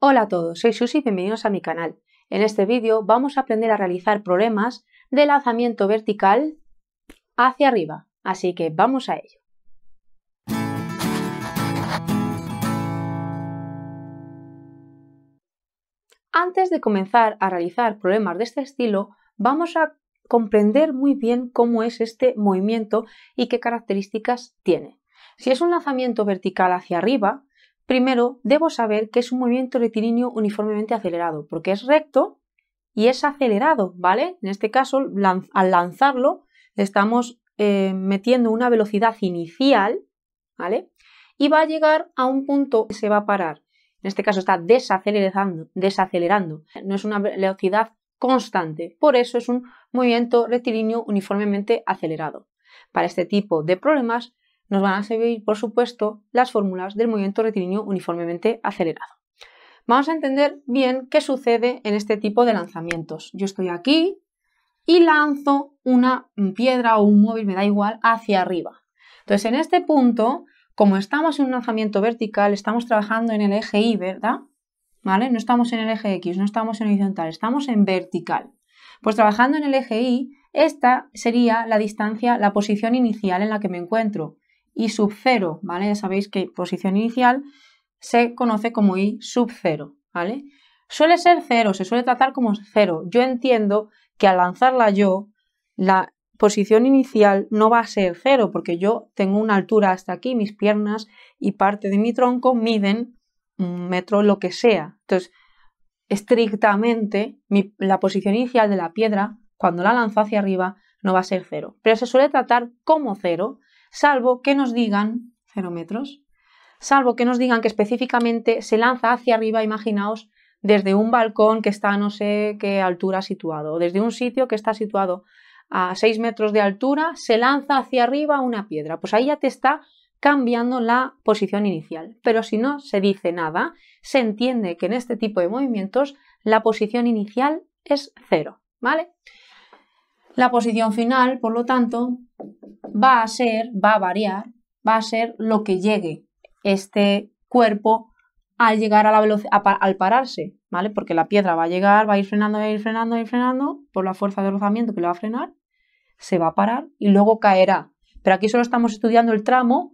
Hola a todos, soy Susi y bienvenidos a mi canal. En este vídeo vamos a aprender a realizar problemas de lanzamiento vertical hacia arriba, así que vamos a ello. Antes de comenzar a realizar problemas de este estilo, vamos a comprender muy bien cómo es este movimiento y qué características tiene. Si es un lanzamiento vertical hacia arriba, Primero, debo saber que es un movimiento rectilíneo uniformemente acelerado, porque es recto y es acelerado, ¿vale? En este caso, al lanzarlo, estamos eh, metiendo una velocidad inicial, ¿vale? Y va a llegar a un punto que se va a parar. En este caso está desacelerando, desacelerando. No es una velocidad constante. Por eso es un movimiento rectilíneo uniformemente acelerado. Para este tipo de problemas nos van a servir, por supuesto, las fórmulas del movimiento rectilíneo uniformemente acelerado. Vamos a entender bien qué sucede en este tipo de lanzamientos. Yo estoy aquí y lanzo una piedra o un móvil, me da igual, hacia arriba. Entonces, en este punto, como estamos en un lanzamiento vertical, estamos trabajando en el eje Y, ¿verdad? ¿Vale? No estamos en el eje X, no estamos en horizontal, estamos en vertical. Pues trabajando en el eje Y, esta sería la distancia, la posición inicial en la que me encuentro y sub 0, ¿vale? Ya sabéis que posición inicial se conoce como I sub 0, ¿vale? Suele ser 0, se suele tratar como 0. Yo entiendo que al lanzarla yo, la posición inicial no va a ser 0, porque yo tengo una altura hasta aquí, mis piernas y parte de mi tronco miden un metro, lo que sea. Entonces, estrictamente, la posición inicial de la piedra, cuando la lanzo hacia arriba, no va a ser cero. Pero se suele tratar como 0 salvo que nos digan salvo que nos digan que específicamente se lanza hacia arriba, imaginaos, desde un balcón que está a no sé qué altura situado, o desde un sitio que está situado a 6 metros de altura, se lanza hacia arriba una piedra. Pues ahí ya te está cambiando la posición inicial. Pero si no se dice nada, se entiende que en este tipo de movimientos la posición inicial es cero, ¿vale? La posición final, por lo tanto, va a ser, va a variar, va a ser lo que llegue este cuerpo al llegar a la velocidad, al pararse, ¿vale? Porque la piedra va a llegar, va a ir frenando, va a ir frenando, va a ir frenando, por la fuerza de rozamiento que le va a frenar, se va a parar y luego caerá. Pero aquí solo estamos estudiando el tramo,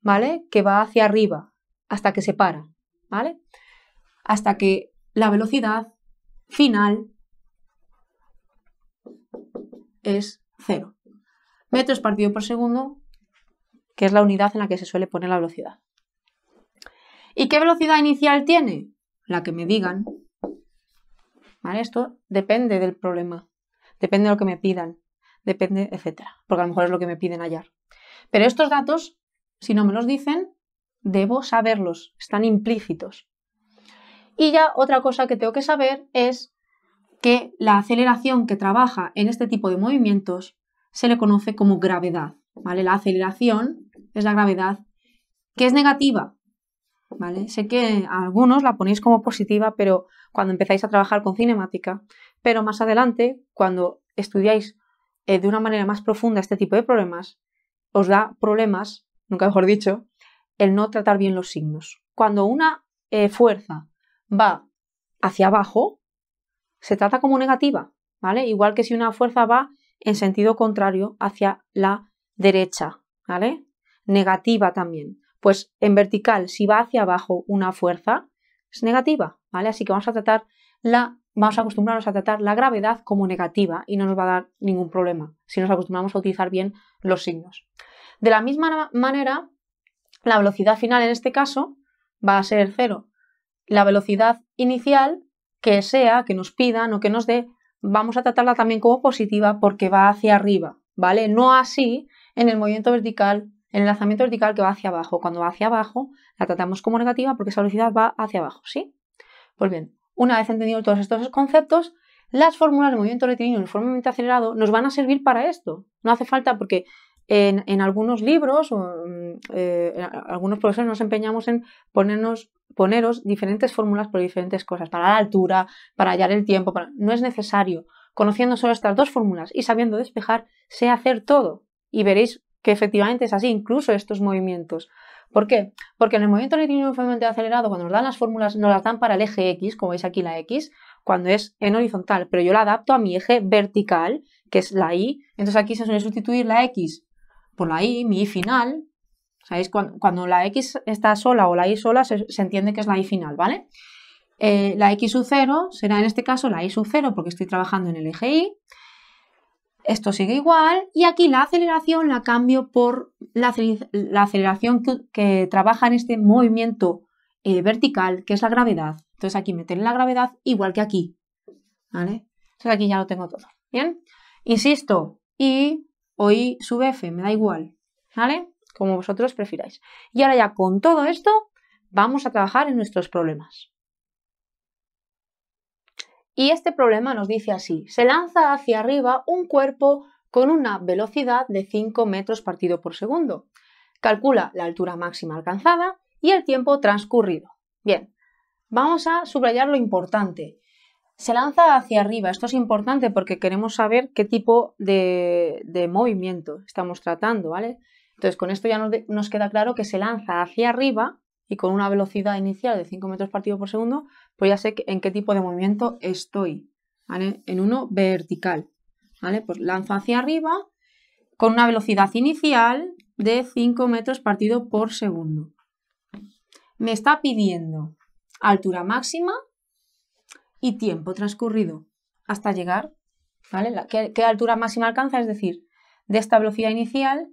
¿vale? Que va hacia arriba, hasta que se para, ¿vale? Hasta que la velocidad final es cero metros partido por segundo, que es la unidad en la que se suele poner la velocidad. ¿Y qué velocidad inicial tiene? La que me digan. ¿Vale? Esto depende del problema, depende de lo que me pidan, depende, etcétera, porque a lo mejor es lo que me piden hallar. Pero estos datos, si no me los dicen, debo saberlos, están implícitos. Y ya otra cosa que tengo que saber es que la aceleración que trabaja en este tipo de movimientos se le conoce como gravedad. ¿vale? La aceleración es la gravedad que es negativa. ¿vale? Sé que algunos la ponéis como positiva, pero cuando empezáis a trabajar con cinemática, pero más adelante, cuando estudiáis eh, de una manera más profunda este tipo de problemas, os da problemas, nunca mejor dicho, el no tratar bien los signos. Cuando una eh, fuerza va hacia abajo, se trata como negativa, ¿vale? Igual que si una fuerza va en sentido contrario hacia la derecha, ¿vale? Negativa también. Pues en vertical, si va hacia abajo una fuerza, es negativa, ¿vale? Así que vamos a tratar la, vamos a acostumbrarnos a tratar la gravedad como negativa y no nos va a dar ningún problema si nos acostumbramos a utilizar bien los signos. De la misma manera, la velocidad final en este caso va a ser cero. La velocidad inicial que sea, que nos pidan o que nos dé, vamos a tratarla también como positiva porque va hacia arriba, ¿vale? No así en el movimiento vertical, en el lanzamiento vertical que va hacia abajo. Cuando va hacia abajo, la tratamos como negativa porque esa velocidad va hacia abajo, ¿sí? Pues bien, una vez entendidos todos estos conceptos, las fórmulas de movimiento rectilíneo uniformemente acelerado nos van a servir para esto. No hace falta porque en, algunos libros o mm, eh, algunos profesores nos empeñamos en ponernos poneros diferentes fórmulas por diferentes cosas, para la altura, para hallar el tiempo, no es necesario. Conociendo solo estas dos fórmulas y sabiendo despejar, sé hacer todo y veréis que efectivamente es así, incluso estos movimientos. ¿Por qué? Porque en el movimiento uniformemente acelerado, cuando nos dan las fórmulas, nos las dan para el eje X, como veis aquí la X, cuando es en horizontal, pero yo la adapto a mi eje vertical, que es la Y. Entonces aquí se suele sustituir la X por la Y, mi Y final, ¿Sabéis? Cuando, la X está sola o la Y sola, se, entiende que es la Y final, ¿vale? Eh, la X sub 0 será en este caso la Y sub 0 porque estoy trabajando en el eje Y. Esto sigue igual y aquí la aceleración la cambio por la, aceleración que, trabaja en este movimiento eh, vertical, que es la gravedad. Entonces aquí meter la gravedad igual que aquí. ¿Vale? Entonces aquí ya lo tengo todo. ¿Bien? Insisto, y o I sub F, me da igual. ¿Vale? como vosotros prefiráis. Y ahora ya con todo esto vamos a trabajar en nuestros problemas. Y este problema nos dice así, se lanza hacia arriba un cuerpo con una velocidad de 5 metros partido por segundo. Calcula la altura máxima alcanzada y el tiempo transcurrido. Bien, vamos a subrayar lo importante. Se lanza hacia arriba. Esto es importante porque queremos saber qué tipo de, de movimiento estamos tratando, ¿vale? Entonces, con esto ya nos, queda claro que se lanza hacia arriba y con una velocidad inicial de 5 metros partido por segundo, pues ya sé en qué tipo de movimiento estoy. ¿vale? En uno vertical. ¿vale? Pues lanzo hacia arriba con una velocidad inicial de 5 metros partido por segundo. Me está pidiendo altura máxima y tiempo transcurrido hasta llegar. ¿vale? ¿Qué altura máxima alcanza? Es decir, de esta velocidad inicial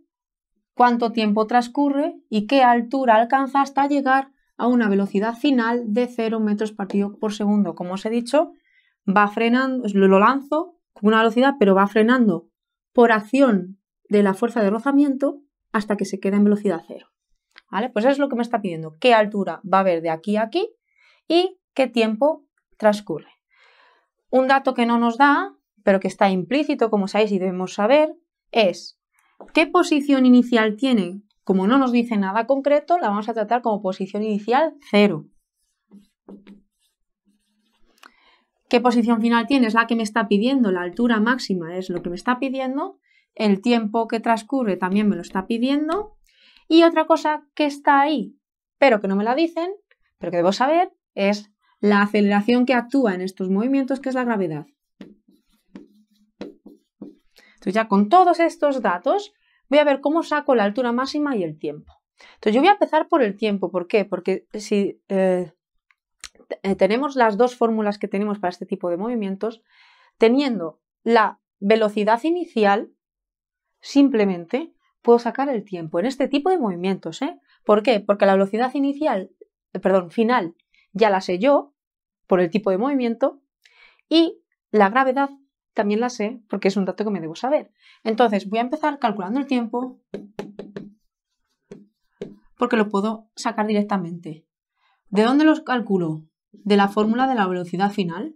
cuánto tiempo transcurre y qué altura alcanza hasta llegar a una velocidad final de 0 metros partido por segundo. Como os he dicho, va frenando, lo lanzo con una velocidad, pero va frenando por acción de la fuerza de rozamiento hasta que se queda en velocidad cero. ¿Vale? Pues eso es lo que me está pidiendo. ¿Qué altura va a haber de aquí a aquí y qué tiempo transcurre? Un dato que no nos da, pero que está implícito, como sabéis y debemos saber, es ¿Qué posición inicial tiene? Como no nos dice nada concreto, la vamos a tratar como posición inicial cero. ¿Qué posición final tiene? Es la que me está pidiendo, la altura máxima es lo que me está pidiendo, el tiempo que transcurre también me lo está pidiendo, y otra cosa que está ahí, pero que no me la dicen, pero que debo saber, es la aceleración que actúa en estos movimientos, que es la gravedad. Entonces ya con todos estos datos voy a ver cómo saco la altura máxima y el tiempo. Entonces yo voy a empezar por el tiempo. ¿Por qué? Porque si eh, eh, tenemos las dos fórmulas que tenemos para este tipo de movimientos, teniendo la velocidad inicial, simplemente puedo sacar el tiempo en este tipo de movimientos. ¿eh? ¿Por qué? Porque la velocidad inicial, eh, perdón, final ya la sé yo por el tipo de movimiento y la gravedad también la sé porque es un dato que me debo saber. Entonces voy a empezar calculando el tiempo porque lo puedo sacar directamente. ¿De dónde los calculo? De la fórmula de la velocidad final.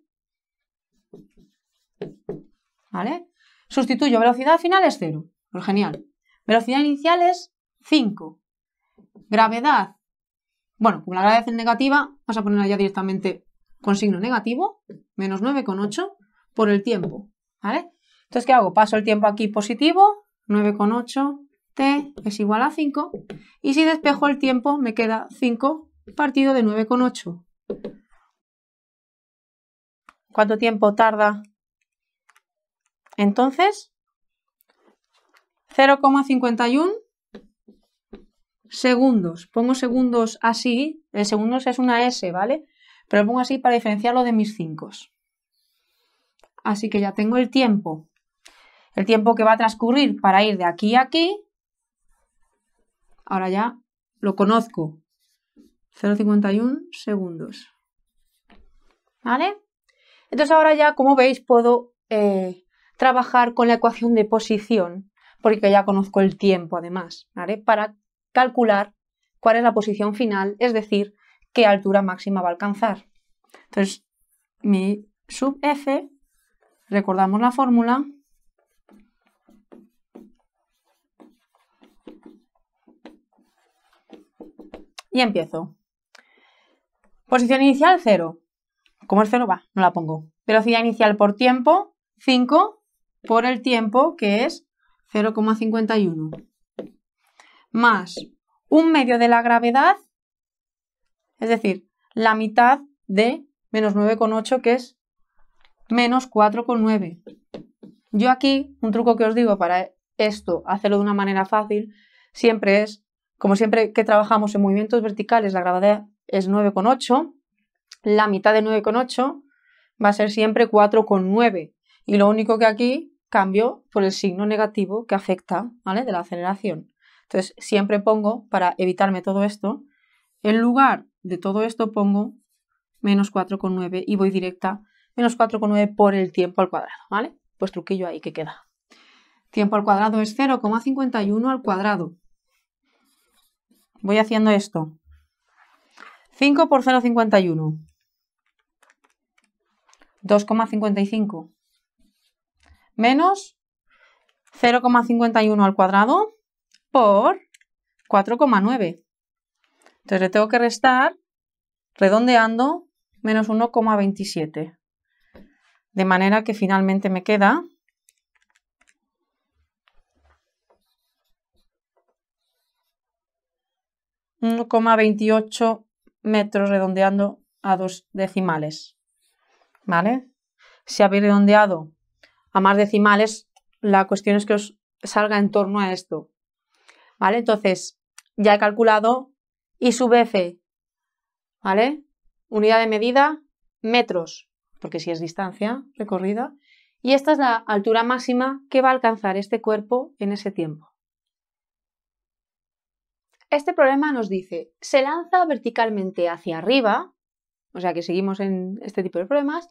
¿Vale? Sustituyo velocidad final es 0. Pues genial. Velocidad inicial es 5. Gravedad. Bueno, como la gravedad es negativa, vamos a ponerla ya directamente con signo negativo, menos 9,8 por el tiempo. ¿vale? Entonces, ¿qué hago? Paso el tiempo aquí positivo, 9,8 t es igual a 5, y si despejo el tiempo me queda 5 partido de 9,8. ¿Cuánto tiempo tarda? Entonces, 0,51 segundos. Pongo segundos así, el segundos es una S, ¿vale? Pero lo pongo así para diferenciarlo de mis 5. Así que ya tengo el tiempo. El tiempo que va a transcurrir para ir de aquí a aquí. Ahora ya lo conozco. 0,51 segundos. ¿Vale? Entonces ahora ya, como veis, puedo eh, trabajar con la ecuación de posición, porque ya conozco el tiempo además, Para calcular cuál es la posición final, es decir, qué altura máxima va a alcanzar. Entonces, mi sub f Recordamos la fórmula. Y empiezo. Posición inicial 0. Como es 0 va, no la pongo. Velocidad inicial por tiempo 5 por el tiempo que es 0,51. Más un medio de la gravedad, es decir, la mitad de menos 9,8 que es menos 4,9. Yo aquí, un truco que os digo para esto, hacerlo de una manera fácil, siempre es, como siempre que trabajamos en movimientos verticales, la gravedad es 9,8, la mitad de 9,8 va a ser siempre 4,9. Y lo único que aquí cambio por el signo negativo que afecta ¿vale? de la aceleración. Entonces siempre pongo, para evitarme todo esto, en lugar de todo esto pongo menos 4,9 y voy directa menos 4,9 por el tiempo al cuadrado, ¿vale? Pues truquillo ahí que queda. Tiempo al cuadrado es 0,51 al cuadrado. Voy haciendo esto. 5 por 0,51. 2,55. Menos 0,51 al cuadrado por 4,9. Entonces le tengo que restar, redondeando, menos 1,27. De manera que finalmente me queda 1,28 metros redondeando a dos decimales. ¿Vale? Si habéis redondeado a más decimales, la cuestión es que os salga en torno a esto. ¿Vale? Entonces, ya he calculado y sub F. ¿Vale? Unidad de medida, metros porque si es distancia recorrida, y esta es la altura máxima que va a alcanzar este cuerpo en ese tiempo. Este problema nos dice, se lanza verticalmente hacia arriba, o sea que seguimos en este tipo de problemas,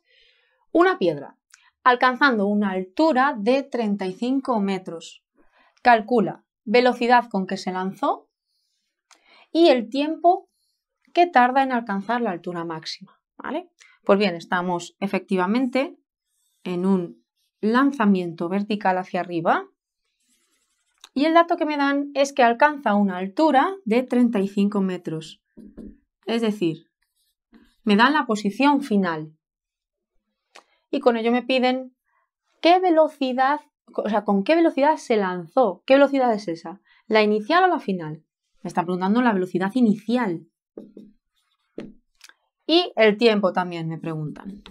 una piedra, alcanzando una altura de 35 metros. Calcula velocidad con que se lanzó y el tiempo que tarda en alcanzar la altura máxima. ¿vale? Pues bien, estamos efectivamente en un lanzamiento vertical hacia arriba y el dato que me dan es que alcanza una altura de 35 metros. Es decir, me dan la posición final y con ello me piden qué velocidad, o sea, con qué velocidad se lanzó, qué velocidad es esa, la inicial o la final. Me están preguntando la velocidad inicial. Y el tiempo también me preguntan.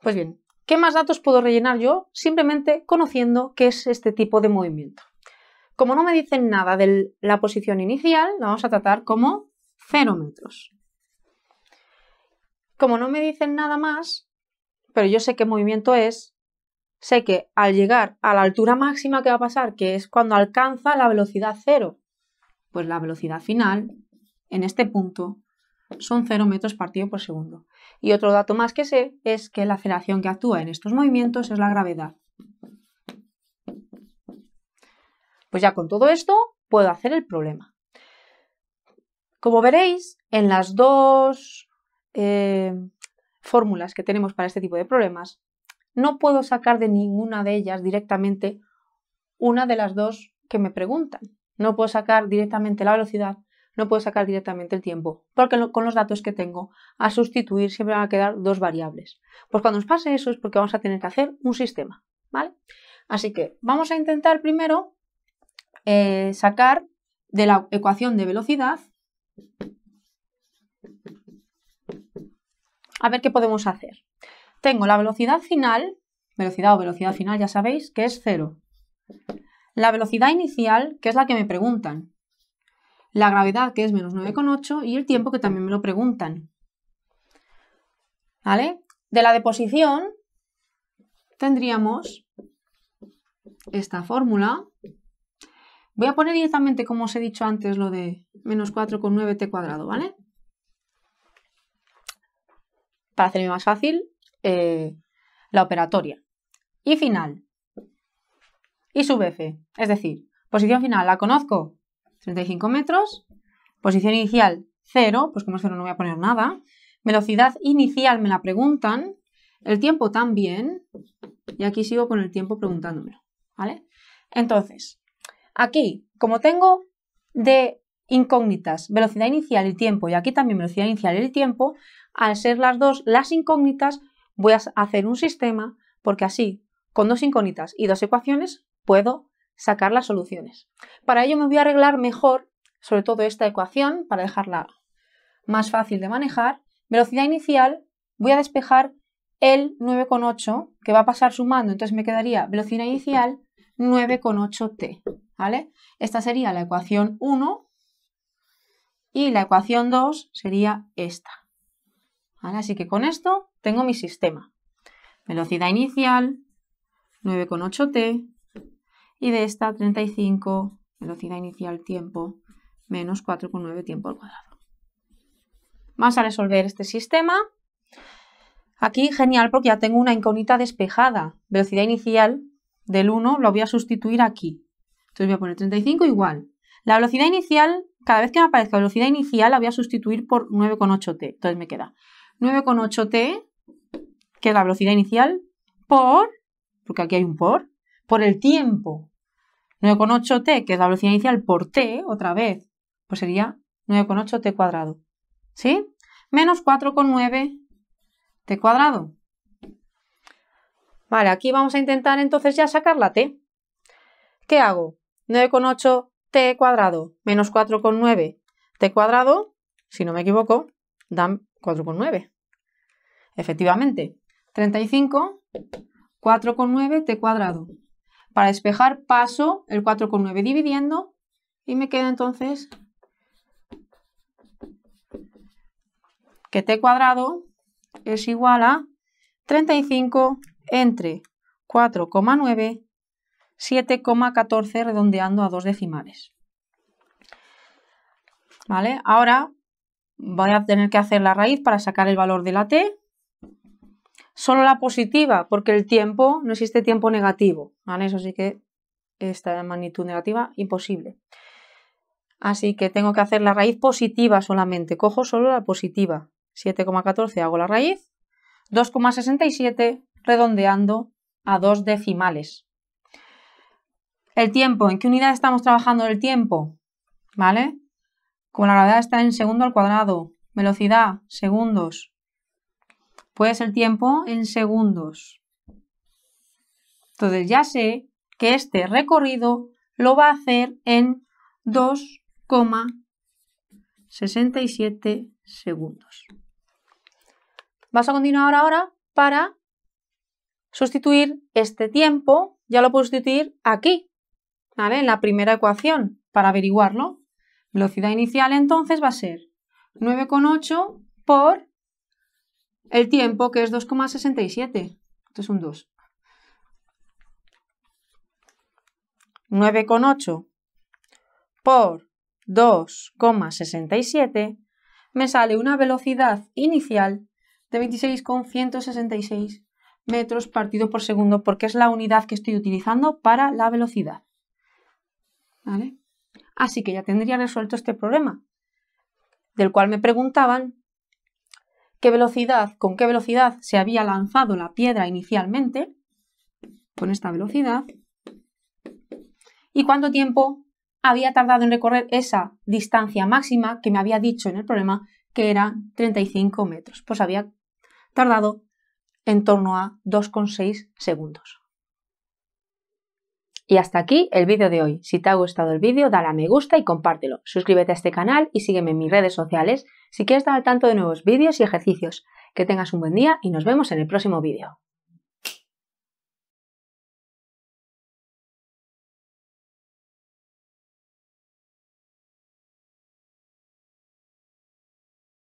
Pues bien, ¿qué más datos puedo rellenar yo simplemente conociendo qué es este tipo de movimiento? Como no me dicen nada de la posición inicial, vamos a tratar como 0 metros. Como no me dicen nada más, pero yo sé qué movimiento es, sé que al llegar a la altura máxima que va a pasar, que es cuando alcanza la velocidad cero, pues la velocidad final en este punto son 0 metros partido por segundo. Y otro dato más que sé es que la aceleración que actúa en estos movimientos es la gravedad. Pues ya con todo esto puedo hacer el problema. Como veréis, en las dos eh, fórmulas que tenemos para este tipo de problemas, no puedo sacar de ninguna de ellas directamente una de las dos que me preguntan. No puedo sacar directamente la velocidad no puedo sacar directamente el tiempo, porque con los datos que tengo a sustituir siempre van a quedar dos variables. Pues cuando nos pase eso es porque vamos a tener que hacer un sistema, ¿vale? Así que vamos a intentar primero eh, sacar de la ecuación de velocidad a ver qué podemos hacer. Tengo la velocidad final, velocidad o velocidad final ya sabéis que es cero. La velocidad inicial, que es la que me preguntan, la gravedad que es menos 9,8 y el tiempo que también me lo preguntan. ¿Vale? De la deposición tendríamos esta fórmula. Voy a poner directamente, como os he dicho antes, lo de menos 4,9t cuadrado, ¿vale? Para hacerme más fácil eh, la operatoria. Y final. Y sub f. Es decir, posición final, ¿la conozco? 35 metros. Posición inicial, 0, pues como es 0 no voy a poner nada. Velocidad inicial me la preguntan. El tiempo también. Y aquí sigo con el tiempo preguntándome. ¿Vale? Entonces, aquí, como tengo de incógnitas, velocidad inicial y tiempo, y aquí también velocidad inicial y tiempo, al ser las dos las incógnitas, voy a hacer un sistema porque así, con dos incógnitas y dos ecuaciones, puedo sacar las soluciones. Para ello me voy a arreglar mejor, sobre todo esta ecuación, para dejarla más fácil de manejar. Velocidad inicial, voy a despejar el 9,8, que va a pasar sumando, entonces me quedaría velocidad inicial 9,8t, ¿vale? Esta sería la ecuación 1 y la ecuación 2 sería esta. Así que con esto tengo mi sistema. Velocidad inicial, 9,8t, y de esta 35 velocidad inicial tiempo menos 4,9 tiempo al cuadrado. Vamos a resolver este sistema. Aquí genial porque ya tengo una incógnita despejada. Velocidad inicial del 1 lo voy a sustituir aquí. Entonces voy a poner 35 igual. La velocidad inicial, cada vez que me aparezca velocidad inicial, la voy a sustituir por 9,8t. Entonces me queda 9,8t, que es la velocidad inicial, por, porque aquí hay un por, por el tiempo. 9,8t, que es la velocidad inicial por t, otra vez, pues sería 9,8t cuadrado. ¿Sí? Menos 4,9t cuadrado. Vale, aquí vamos a intentar entonces ya sacar la t. ¿Qué hago? 9,8t cuadrado menos 4,9t cuadrado, si no me equivoco, dan 4,9. Efectivamente, 35, 4,9t cuadrado. Para despejar paso el 4,9 dividiendo y me queda entonces que t cuadrado es igual a 35 entre 4,9, 7,14 redondeando a dos decimales. ¿Vale? Ahora voy a tener que hacer la raíz para sacar el valor de la t solo la positiva, porque el tiempo, no existe tiempo negativo, ¿vale? Eso sí que esta magnitud negativa, imposible. Así que tengo que hacer la raíz positiva solamente, cojo solo la positiva. 7,14 hago la raíz, 2,67 redondeando a dos decimales. El tiempo, ¿en qué unidad estamos trabajando el tiempo? ¿Vale? Como la gravedad está en segundo al cuadrado, velocidad, segundos, Puede el tiempo en segundos. Entonces ya sé que este recorrido lo va a hacer en 2,67 segundos. Vas a continuar ahora para sustituir este tiempo, ya lo puedo sustituir aquí, ¿vale? En la primera ecuación, para averiguarlo. Velocidad inicial entonces va a ser 9,8 por el tiempo, que es 2,67. Esto es un 2. 9,8 por 2,67 me sale una velocidad inicial de 26,166 metros partido por segundo porque es la unidad que estoy utilizando para la velocidad. Así que ya tendría resuelto este problema, del cual me preguntaban qué velocidad, con qué velocidad se había lanzado la piedra inicialmente, con esta velocidad, y cuánto tiempo había tardado en recorrer esa distancia máxima que me había dicho en el problema, que era 35 metros. Pues había tardado en torno a 2,6 segundos. Y hasta aquí el vídeo de hoy. Si te ha gustado el vídeo, dale a me gusta y compártelo. Suscríbete a este canal y sígueme en mis redes sociales si quieres estar al tanto de nuevos vídeos y ejercicios, que tengas un buen día y nos vemos en el próximo vídeo.